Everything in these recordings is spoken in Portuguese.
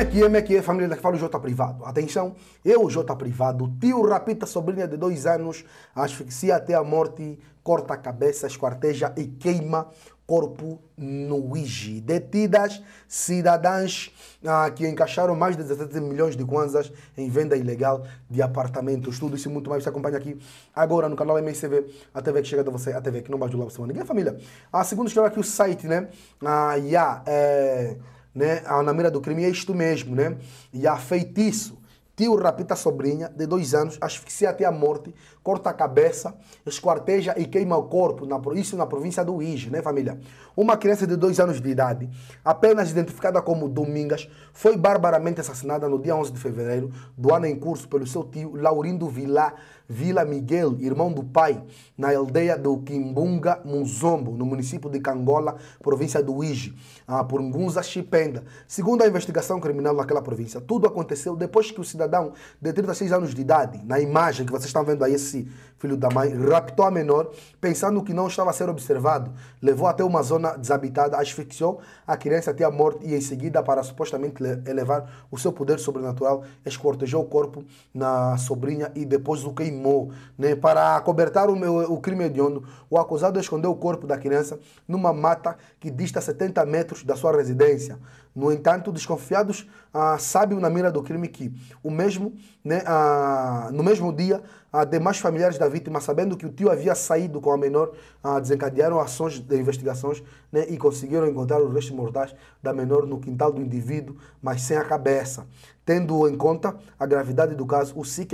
Mequia, é Mequia, é família da que fala o J privado. Atenção, eu, J privado, tio rapita sobrinha de dois anos, asfixia até a morte, corta a cabeça, esquarteja e queima corpo no Iji. Detidas cidadãs ah, que encaixaram mais de 17 milhões de kwanzas em venda ilegal de apartamentos. Tudo isso e muito mais. Você acompanha aqui agora no canal MCV. a TV que chega de você, a TV que não mais do lado da semana. Ninguém, família. A ah, segunda história aqui, o site, né? Ah, yeah, é né? A na mira do crime é isto mesmo, né? E há feitiço, Tio rapita sobrinha de dois anos, asfixia até a morte, corta a cabeça, esquarteja e queima o corpo, na, isso na província do Ige, né, família? Uma criança de dois anos de idade, apenas identificada como Domingas, foi barbaramente assassinada no dia 11 de fevereiro do ano em curso pelo seu tio Laurindo Vila, Vila Miguel, irmão do pai, na aldeia do Quimbunga Muzombo, no município de Cangola, província do Ige, ah, por Ngunza Chipenda. Segundo a investigação criminal naquela província, tudo aconteceu depois que o cidadão cidadão de 36 anos de idade, na imagem que vocês estão vendo aí, esse filho da mãe, raptou a menor, pensando que não estava a ser observado, levou até uma zona desabitada, asfixiou a criança até a morte e em seguida, para supostamente elevar o seu poder sobrenatural, escortejou o corpo na sobrinha e depois o queimou. Né? Para acobertar o, meu, o crime hediondo, o acusado escondeu o corpo da criança numa mata que dista 70 metros da sua residência. No entanto, desconfiados ah, sábio na mira do crime que o mesmo, né, ah, no mesmo dia, ah, demais familiares da vítima, sabendo que o tio havia saído com a menor, ah, desencadearam ações de investigações né, e conseguiram encontrar os restos mortais da menor no quintal do indivíduo, mas sem a cabeça tendo em conta a gravidade do caso, o SIC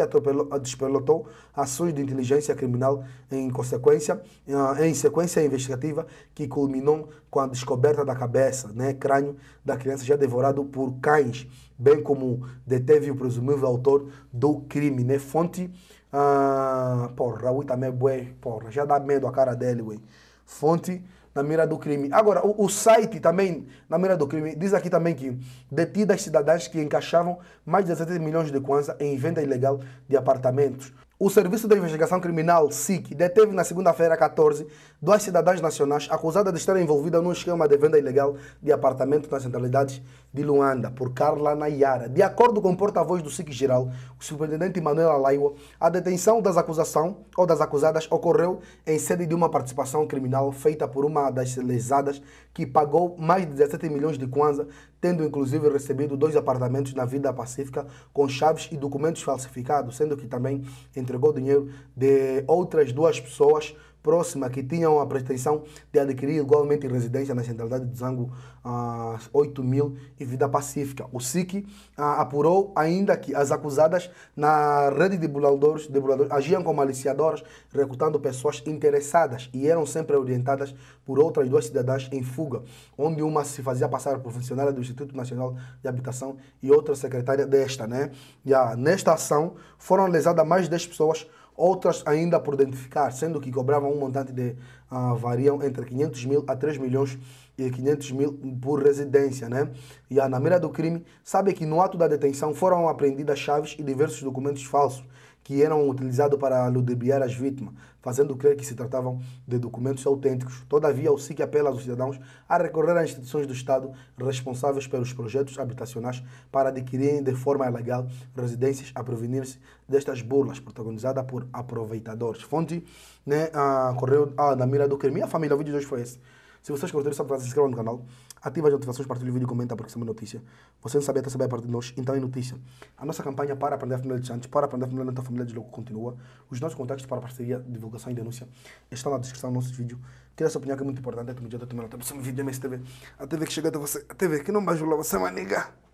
despelotou ações de inteligência criminal em consequência, ah, em sequência investigativa que culminou com a descoberta da cabeça, né, crânio da criança já devorado por cães, bem como deteve o presumível autor do crime, né, fonte ah, porra, tá o porra, já dá medo a cara dele, ué. Fonte na mira do crime. Agora, o, o, site também, na mira do crime, diz aqui também que detidas cidadãs que encaixavam mais de 17 milhões de kwanza em venda ilegal de apartamentos. O Serviço de Investigação Criminal, SIC, deteve na segunda-feira 14 duas cidadãs nacionais acusadas de estarem envolvidas num esquema de venda ilegal de apartamentos nas centralidades de Luanda, por Carla Nayara. De acordo com o porta-voz do SIC Geral, o superintendente Manuel Alaiwa, a detenção das acusação ou das acusadas ocorreu em sede de uma participação criminal feita por uma das lesadas que pagou mais de 17 milhões de kwanza, tendo inclusive recebido dois apartamentos na Vida Pacífica com chaves e documentos falsificados, sendo que também em entregou dinheiro de outras duas pessoas próxima que tinham a pretensão de adquirir igualmente residência na centralidade de Zango uh, 8000 e Vida Pacífica. O SIC uh, ah, apurou ainda que as acusadas na rede de buladores, de agiam como aliciadoras, recrutando pessoas interessadas e eram sempre orientadas por outras duas cidadãs em fuga, onde uma se fazia passar por funcionária do Instituto Nacional de Habitação e outra secretária desta. Né? E, uh, nesta ação foram lesadas mais de 10 pessoas outras ainda por identificar, sendo que cobravam um montante de uh, variam entre 500 mil a 3 milhões e 500 mil por residência, né? E a, ah, na mira do crime, sabe que no ato da detenção foram apreendidas chaves e diversos documentos falsos que eram utilizados para ludibriar as vítimas, fazendo crer que se tratavam de documentos autênticos. Todavia, o SIC apela aos cidadãos a recorrer às instituições do Estado responsáveis pelos projetos habitacionais para adquirirem de forma ilegal residências a prevenir-se destas burlas protagonizadas por aproveitadores. Fonte né, A ah, correu ah, na mira do crime. a família, o vídeo de hoje foi esse. Se vocês é gostaram dessa frase, se inscrevam no canal, ativem as notificações, partilhem o vídeo e comenta porque isso é uma notícia. Você não sabia até saber a parte de nós, então é notícia. A nossa campanha para aprender a família de Santos, para aprender a família da família de louco, continua. Os nossos contactos para parceria, divulgação e denúncia estão na descrição do nosso vídeo. Tira essa opinião que é muito importante, é que no dia da também não temos um vídeo da MSTV. A TV que chega até você, a TV que não bajula você, nega.